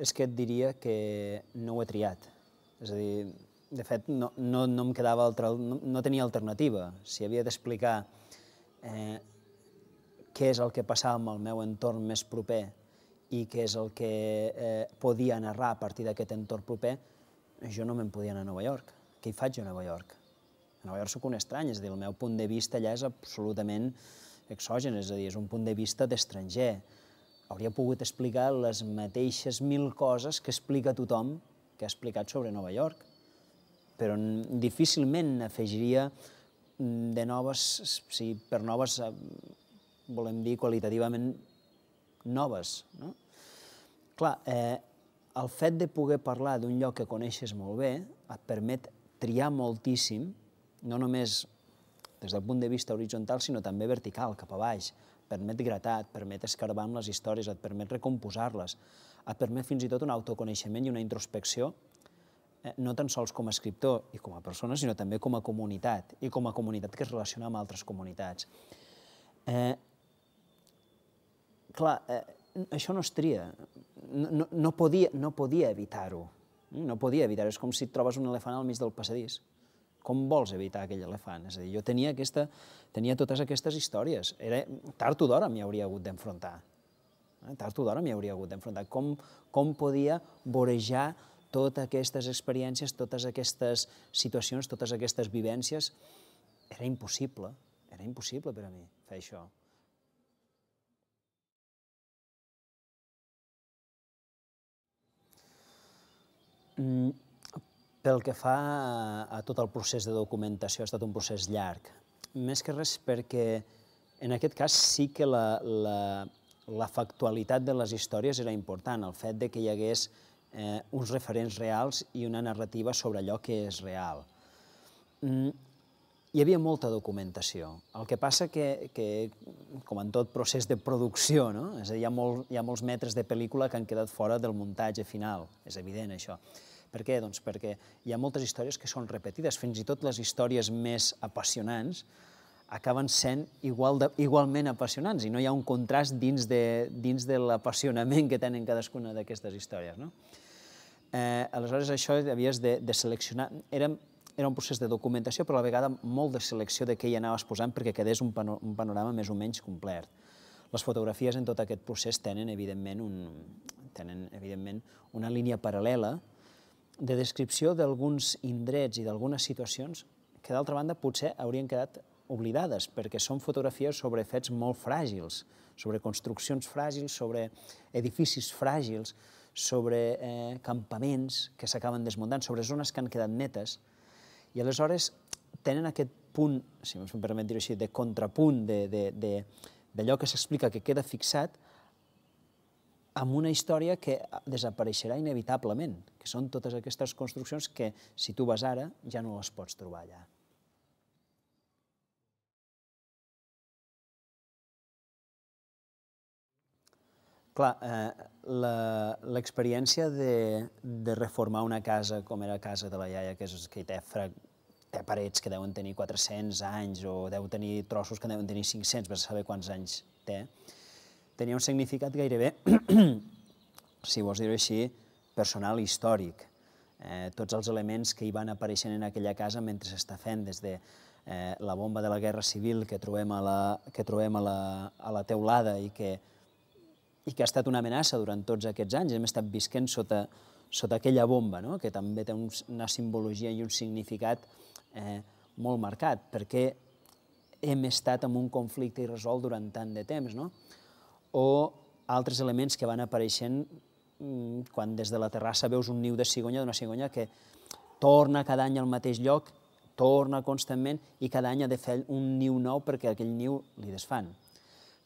és que et diria que no ho he triat. És a dir, de fet, no, no, no em quedava altra... No, no tenia alternativa. Si havia d'explicar eh, què és el que passava amb el meu entorn més proper i què és el que eh, podia narrar a partir d'aquest entorn proper, jo no me'n podia anar a Nova York. Què hi faig a Nova York? A Nova York sóc un estrany, és a dir, el meu punt de vista allà és absolutament exògen, és a dir, és un punt de vista d'estranger hauria pogut explicar les mateixes mil coses que explica tothom que ha explicat sobre Nova York, però difícilment afegiria mm, de noves, si per noves eh, volem dir qualitativament noves. No? Clar, eh, el fet de poder parlar d'un lloc que coneixes molt bé et permet triar moltíssim, no només des del punt de vista horitzontal, sinó també vertical, cap a baix permet gratar, et permet escarbar amb les històries, et permet recomposar-les, et permet fins i tot un autoconeixement i una introspecció eh, no tan sols com a escriptor i com a persona, sinó també com a comunitat, i com a comunitat que es relaciona amb altres comunitats. Eh, clar, eh, això no es tria, no, no, no podia, no podia evitar-ho, mm, no podia evitar-ho, és com si et trobes un elefant al mig del passadís com vols evitar aquell elefant? És a dir, jo tenia, aquesta, tenia totes aquestes històries. Era, tard o d'hora m'hi hauria hagut d'enfrontar. Eh? Tard o d'hora m'hi hauria hagut d'enfrontar. Com, com podia vorejar totes aquestes experiències, totes aquestes situacions, totes aquestes vivències? Era impossible, era impossible per a mi fer això. Mm, pel que fa a, tot el procés de documentació, ha estat un procés llarg. Més que res perquè en aquest cas sí que la, la, la factualitat de les històries era important, el fet de que hi hagués eh, uns referents reals i una narrativa sobre allò que és real. Mm, hi havia molta documentació. El que passa que, que com en tot procés de producció, no? és a dir, hi ha, molt, hi ha molts metres de pel·lícula que han quedat fora del muntatge final, és evident això. Per què? Doncs perquè hi ha moltes històries que són repetides, fins i tot les històries més apassionants acaben sent igual de, igualment apassionants i no hi ha un contrast dins de, dins de l'apassionament que tenen cadascuna d'aquestes històries. No? Eh, aleshores, això havies de, de seleccionar... Era, era un procés de documentació, però a la vegada molt de selecció de què hi anaves posant perquè quedés un, pano, un panorama més o menys complet. Les fotografies en tot aquest procés tenen, evidentment, un, tenen, evidentment una línia paral·lela de descripció d'alguns indrets i d'algunes situacions que, d'altra banda, potser haurien quedat oblidades, perquè són fotografies sobre fets molt fràgils, sobre construccions fràgils, sobre edificis fràgils, sobre eh, campaments que s'acaben desmuntant, sobre zones que han quedat netes, i aleshores tenen aquest punt, si em permet dir-ho així, de contrapunt d'allò que s'explica que queda fixat, amb una història que eh, desapareixerà inevitablement, que són totes aquestes construccions que, si tu vas ara, ja no les pots trobar allà. Clar, eh, l'experiència de, de reformar una casa com era la casa de la iaia, que, és, que té, fra, té parets que deuen tenir 400 anys o deu tenir trossos que deuen tenir 500, vas saber quants anys té, eh? tenia un significat gairebé, si vols dir-ho així, personal i històric. Eh, tots els elements que hi van apareixent en aquella casa mentre s'està fent, des de eh, la bomba de la Guerra Civil que trobem a la, que trobem a la, a la teulada i que, i que ha estat una amenaça durant tots aquests anys. Hem estat visquent sota, sota aquella bomba, no? que també té una simbologia i un significat eh, molt marcat, perquè hem estat en un conflicte irresolt durant tant de temps. No? o altres elements que van apareixent mm, quan des de la terrassa veus un niu de cigonya, d'una cigonya que torna cada any al mateix lloc, torna constantment i cada any ha de fer un niu nou perquè aquell niu li desfan.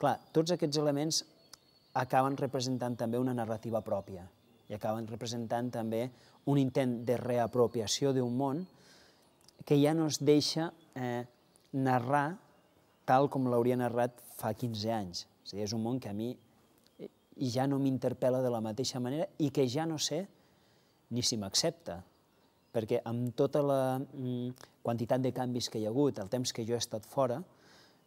Clar, tots aquests elements acaben representant també una narrativa pròpia i acaben representant també un intent de reapropiació d'un món que ja no es deixa eh, narrar tal com l'hauria narrat fa 15 anys. És dir, és un món que a mi eh, ja no m'interpel·la de la mateixa manera i que ja no sé ni si m'accepta, perquè amb tota la mm, quantitat de canvis que hi ha hagut, el temps que jo he estat fora,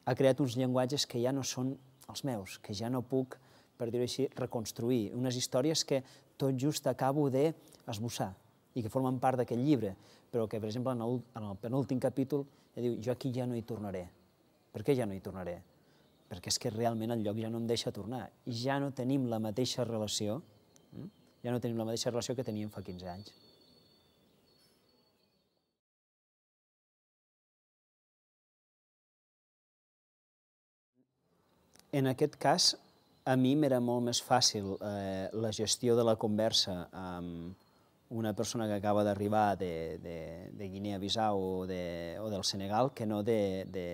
ha creat uns llenguatges que ja no són els meus, que ja no puc, per dir-ho així, reconstruir. Unes històries que tot just acabo de i que formen part d'aquest llibre, però que, per exemple, en el, en el penúltim capítol ja diu jo aquí ja no hi tornaré perquè ja no hi tornaré? Perquè és que realment el lloc ja no em deixa tornar. I ja no tenim la mateixa relació, hm? ja no tenim la mateixa relació que teníem fa 15 anys. En aquest cas, a mi m'era molt més fàcil eh, la gestió de la conversa amb una persona que acaba d'arribar de, de, de Guinea-Bissau o, de, o del Senegal que no de, de,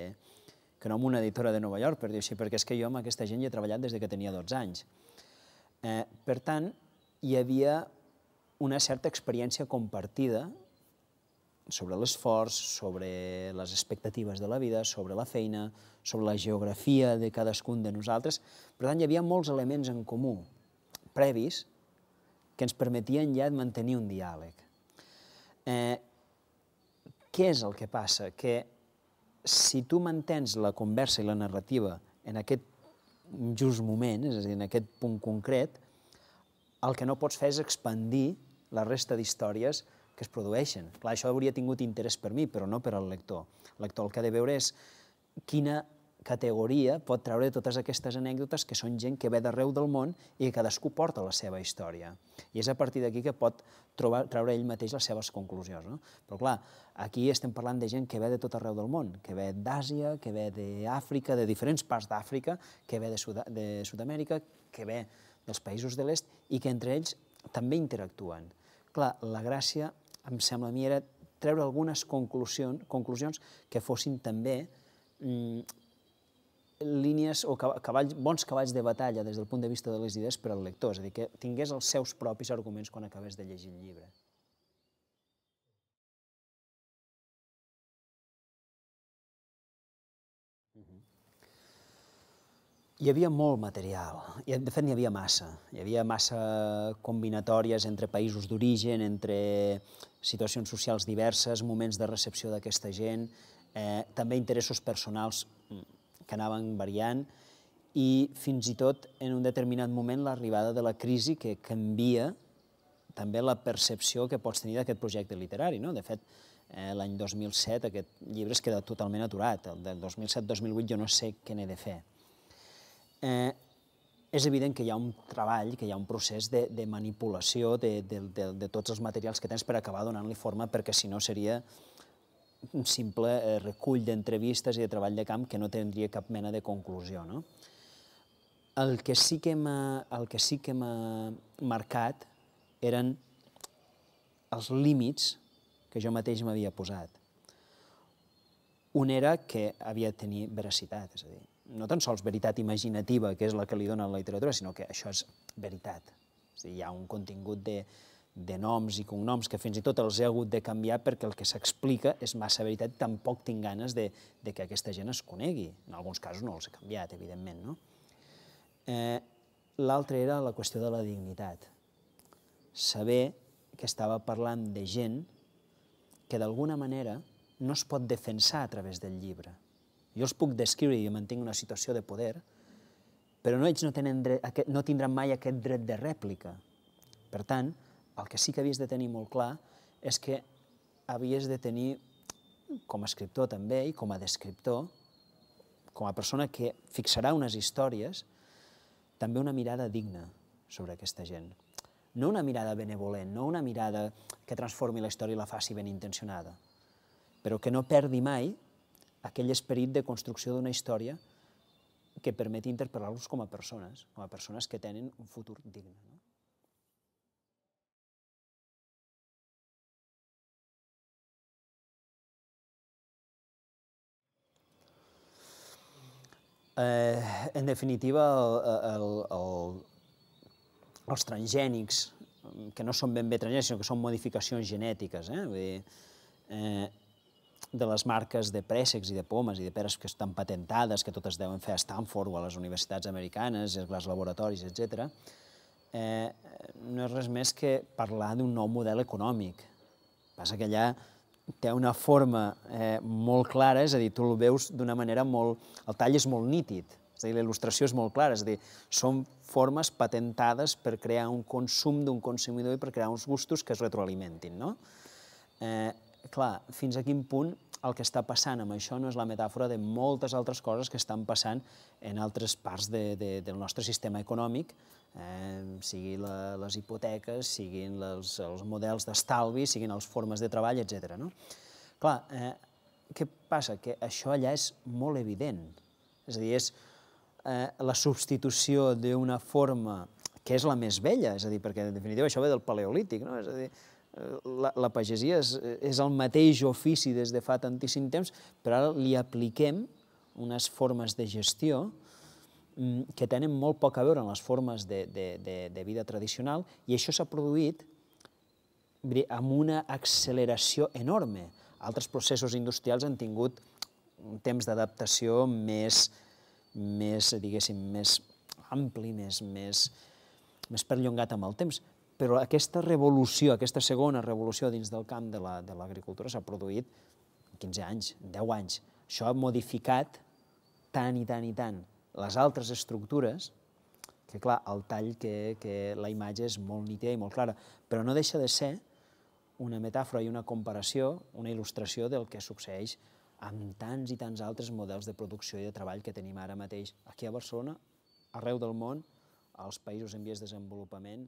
que no amb una editora de Nova York, per dir així, perquè és que jo amb aquesta gent hi he treballat des de que tenia 12 anys. Eh, per tant, hi havia una certa experiència compartida sobre l'esforç, sobre les expectatives de la vida, sobre la feina, sobre la geografia de cadascun de nosaltres. Per tant, hi havia molts elements en comú, previs, que ens permetien ja mantenir un diàleg. Eh, què és el que passa? Que si tu mantens la conversa i la narrativa en aquest just moment, és a dir, en aquest punt concret, el que no pots fer és expandir la resta d'històries que es produeixen. Clar, això hauria tingut interès per mi, però no per al lector. El lector el que ha de veure és quina categoria pot treure totes aquestes anècdotes que són gent que ve d'arreu del món i que cadascú porta la seva història. I és a partir d'aquí que pot trobar, treure ell mateix les seves conclusions. No? Però clar, aquí estem parlant de gent que ve de tot arreu del món, que ve d'Àsia, que ve d'Àfrica, de diferents parts d'Àfrica, que ve de Sud-amèrica, que ve dels països de l'est i que entre ells també interactuen. Clar, la gràcia, em sembla a mi, era treure algunes conclusions, conclusions que fossin també mm, línies o cavalls, bons cavalls de batalla des del punt de vista de les idees per al lector, és a dir, que tingués els seus propis arguments quan acabés de llegir el llibre. Mhm. Hi havia molt material, i de fet n'hi havia massa. Hi havia massa combinatòries entre països d'origen, entre situacions socials diverses, moments de recepció d'aquesta gent, eh, també interessos personals mm, que anaven variant i fins i tot en un determinat moment l'arribada de la crisi que canvia també la percepció que pots tenir d'aquest projecte literari. No? De fet, eh, l'any 2007 aquest llibre es queda totalment aturat. El del 2007-2008 jo no sé què n'he de fer. Eh, és evident que hi ha un treball, que hi ha un procés de, de manipulació de, de, de, de tots els materials que tens per acabar donant-li forma, perquè si no seria un simple eh, recull d'entrevistes i de treball de camp que no tindria cap mena de conclusió. No? El que sí que m'ha sí marcat eren els límits que jo mateix m'havia posat. Un era que havia de tenir veracitat, és a dir, no tan sols veritat imaginativa, que és la que li dona la literatura, sinó que això és veritat. És a dir, hi ha un contingut de, de noms i cognoms que fins i tot els he hagut de canviar perquè el que s'explica és massa veritat, tampoc tinc ganes de, de que aquesta gent es conegui. En alguns casos no els he canviat, evidentment. No? Eh, L'altre era la qüestió de la dignitat. Saber que estava parlant de gent que d'alguna manera no es pot defensar a través del llibre. Jo els puc descriure i mantinc una situació de poder, però no, ells no, tenen dret, no tindran mai aquest dret de rèplica. Per tant, el que sí que havies de tenir molt clar és que havies de tenir, com a escriptor també i com a descriptor, com a persona que fixarà unes històries, també una mirada digna sobre aquesta gent. No una mirada benevolent, no una mirada que transformi la història i la faci ben intencionada, però que no perdi mai aquell esperit de construcció d'una història que permeti interpel·lar-los com a persones, com a persones que tenen un futur digne. No? Eh, en definitiva, el, el, el, els transgènics, que no són ben bé transgènics, sinó que són modificacions genètiques, eh? Vull dir, eh, de les marques de préssecs i de pomes i de peres que estan patentades, que totes deuen fer a Stanford o a les universitats americanes, als laboratoris, etc. Eh, no és res més que parlar d'un nou model econòmic. Passa que allà té una forma eh, molt clara, és a dir, tu el veus d'una manera molt... El tall és molt nítid, és a dir, l'il·lustració és molt clara, és a dir, són formes patentades per crear un consum d'un consumidor i per crear uns gustos que es retroalimentin, no? Eh, clar, fins a quin punt el que està passant amb això no és la metàfora de moltes altres coses que estan passant en altres parts de, de, del nostre sistema econòmic, eh, sigui la, les hipoteques, siguin les, els models d'estalvi, siguin les formes de treball, etc. No? Clar, eh, què passa? Que això allà és molt evident. És a dir, és eh, la substitució d'una forma que és la més vella, és a dir, perquè en definitiva això ve del paleolític, no? és a dir, la, la pagesia és, és el mateix ofici des de fa tantíssim temps, però ara li apliquem unes formes de gestió mm, que tenen molt poc a veure amb les formes de, de, de, de vida tradicional i això s'ha produït amb una acceleració enorme. Altres processos industrials han tingut un temps d'adaptació més, més, diguéssim, més ampli, més, més, més perllongat amb el temps, però aquesta revolució, aquesta segona revolució dins del camp de l'agricultura la, s'ha produït en 15 anys, 10 anys. Això ha modificat tant i tant i tant les altres estructures, que clar, el tall que, que la imatge és molt nítida i molt clara, però no deixa de ser una metàfora i una comparació, una il·lustració del que succeeix amb tants i tants altres models de producció i de treball que tenim ara mateix aquí a Barcelona, arreu del món, als països en vies de desenvolupament,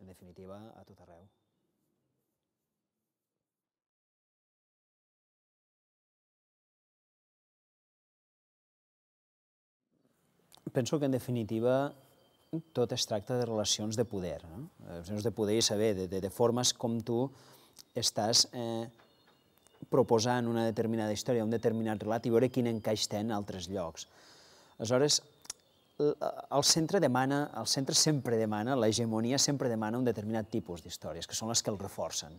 en definitiva, a tot arreu. Penso que, en definitiva, tot es tracta de relacions de poder, no? Eh, relacions de poder i saber, de, de, de formes com tu estàs eh, proposant una determinada història, un determinat relat i veure quin encaix té en altres llocs. Aleshores, Eh, el centre demana, el centre sempre demana, l'hegemonia sempre demana un determinat tipus d'històries, que són les que el reforcen.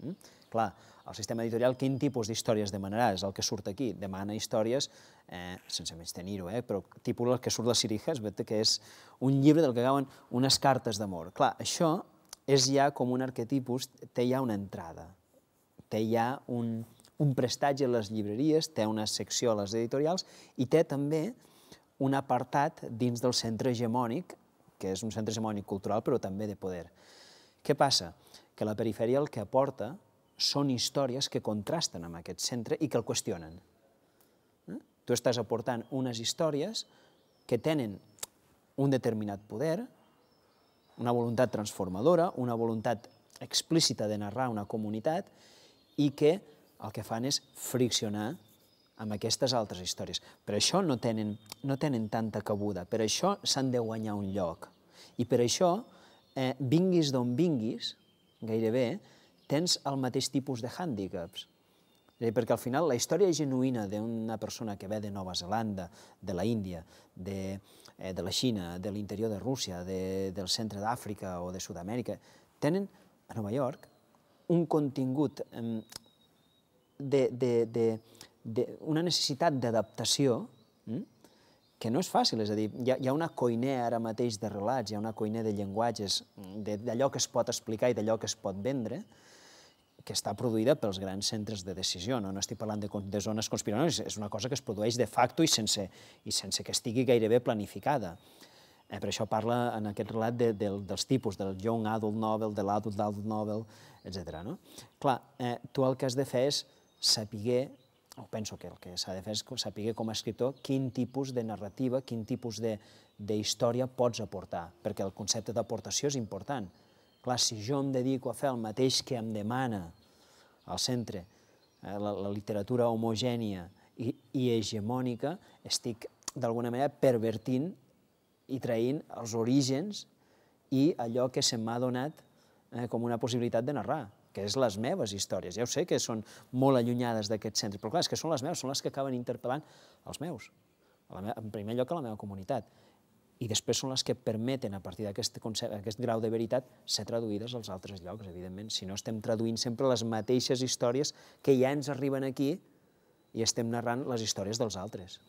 Mm? Clar, el sistema editorial, quin tipus d'històries demanarà? És el que surt aquí. Demana històries, eh, sense menys tenir-ho, eh, però tipus el que surt de Sirija, que és un llibre del que acaben unes cartes d'amor. Clar, això és ja com un arquetipus, té ja una entrada, té ja un, un prestatge a les llibreries, té una secció a les editorials i té també un apartat dins del centre hegemònic, que és un centre hegemònic cultural però també de poder. Què passa? Que la perifèria el que aporta són històries que contrasten amb aquest centre i que el qüestionen. Eh? Tu estàs aportant unes històries que tenen un determinat poder, una voluntat transformadora, una voluntat explícita de narrar una comunitat i que el que fan és friccionar amb aquestes altres històries. Per això no tenen, no tenen tanta cabuda, per això s'han de guanyar un lloc. I per això, eh, vinguis d'on vinguis, gairebé, tens el mateix tipus de hàndicaps. És perquè al final la història genuïna d'una persona que ve de Nova Zelanda, de la Índia, de, eh, de la Xina, de l'interior de Rússia, de, del centre d'Àfrica o de Sud-amèrica, tenen a Nova York un contingut eh, de, de, de, de, una necessitat d'adaptació hm, que no és fàcil, és a dir, hi ha, hi ha una coinea ara mateix de relats, hi ha una coinea de llenguatges, d'allò que es pot explicar i d'allò que es pot vendre, que està produïda pels grans centres de decisió. No, no estic parlant de, de zones conspiranòries, és una cosa que es produeix de facto i sense, i sense que estigui gairebé planificada. Eh, per això parla en aquest relat de, de, dels tipus, del young adult novel, de l'adult adult novel, etc. No? Clar, eh, tu el que has de fer és saber o penso que el que s'ha de fer és saber com a escriptor quin tipus de narrativa, quin tipus de, de història pots aportar, perquè el concepte d'aportació és important. Clar, si jo em dedico a fer el mateix que em demana al centre, eh, la, la literatura homogènia i, i hegemònica, estic d'alguna manera pervertint i traint els orígens i allò que se m'ha donat eh, com una possibilitat de narrar que és les meves històries. Ja ho sé que són molt allunyades d'aquest centre, però clar, és que són les meves, són les que acaben interpel·lant els meus, en primer lloc a la meva comunitat. I després són les que permeten, a partir d'aquest aquest grau de veritat, ser traduïdes als altres llocs, evidentment. Si no, estem traduint sempre les mateixes històries que ja ens arriben aquí i estem narrant les històries dels altres.